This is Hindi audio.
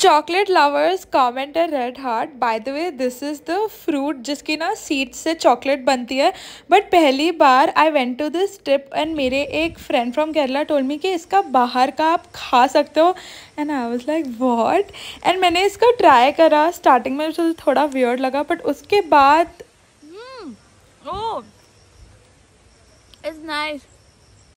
Chocolate lovers comment and red heart by the way this is the fruit जिसकी ना सीड से चॉकलेट बनती है बट पहली बार I went to this trip and मेरे एक friend from Kerala told me कि इसका बाहर का आप खा सकते हो and I was like what and मैंने इसका ट्राई करा स्टार्टिंग में मुझे थोड़ा वियर्ड लगा बट उसके बाद इट्स hmm. Nice oh.